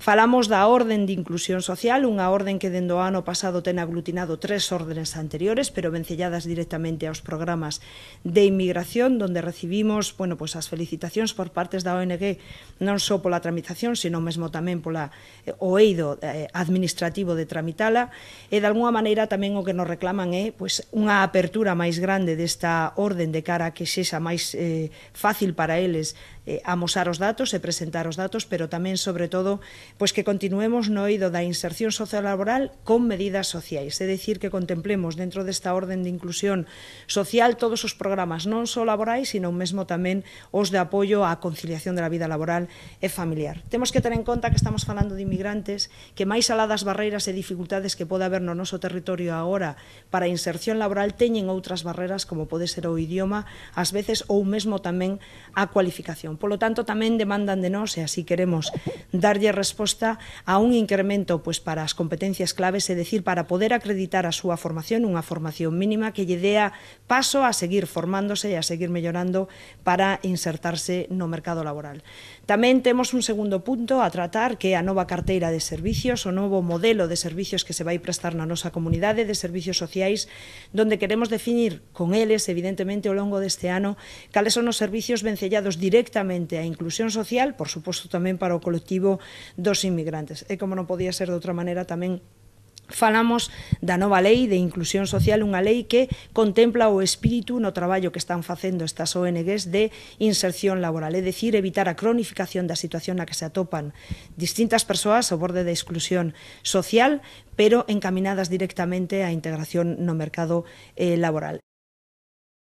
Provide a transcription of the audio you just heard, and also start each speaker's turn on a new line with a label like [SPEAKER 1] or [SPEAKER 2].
[SPEAKER 1] Falamos da Orden de Inclusión Social, unha orden que dende o ano pasado ten aglutinado tres órdenes anteriores, pero vencelladas directamente aos programas de inmigración, donde recibimos bueno, pois as felicitacións por partes da ONG non só pola tramitación, sino mesmo tamén pola eh, o eido eh, administrativo de tramitala, e de alguna maneira tamén o que nos reclaman é pois, unha apertura máis grande desta orden de cara a que sexa máis eh, fácil para eles eh, amosar os datos e presentar os datos, pero tamén, sobre todo, pois que continuemos no eido da inserción sociolaboral con medidas sociais, é dicir que contemplemos dentro desta orden de inclusión social todos os programas non só laborais, sino mesmo tamén os de apoio á conciliación da vida laboral e familiar. Temos que ter en conta que estamos falando de inmigrantes, que máis alá das barreiras e dificultades que pode haber no noso territorio agora para a inserción laboral teñen outras barreiras como pode ser o idioma, ás veces ou mesmo tamén a cualificación. Polo tanto, tamén demandan de nós e así queremos darlle darlle resposta a un incremento pois, para as competencias claves, é decir, para poder acreditar a súa formación, unha formación mínima que lle dea paso a seguir formándose e a seguir mellorando para insertarse no mercado laboral. Tamén temos un segundo punto a tratar que é a nova carteira de servicios, o novo modelo de servicios que se vai prestar na nosa comunidade de servicios sociais, donde queremos definir con eles, evidentemente, ao longo deste ano, cales son os servicios vencellados directamente á inclusión social, por suposto tamén para o colectivo dos inmigrantes. E como non podía ser de outra maneira, tamén falamos da nova lei de inclusión social, unha lei que contempla o espírito no traballo que están facendo estas ONGs de inserción laboral, é dicir, evitar a cronificación da situación na que se atopan distintas persoas ao borde da exclusión social, pero encaminadas directamente á integración no mercado eh, laboral.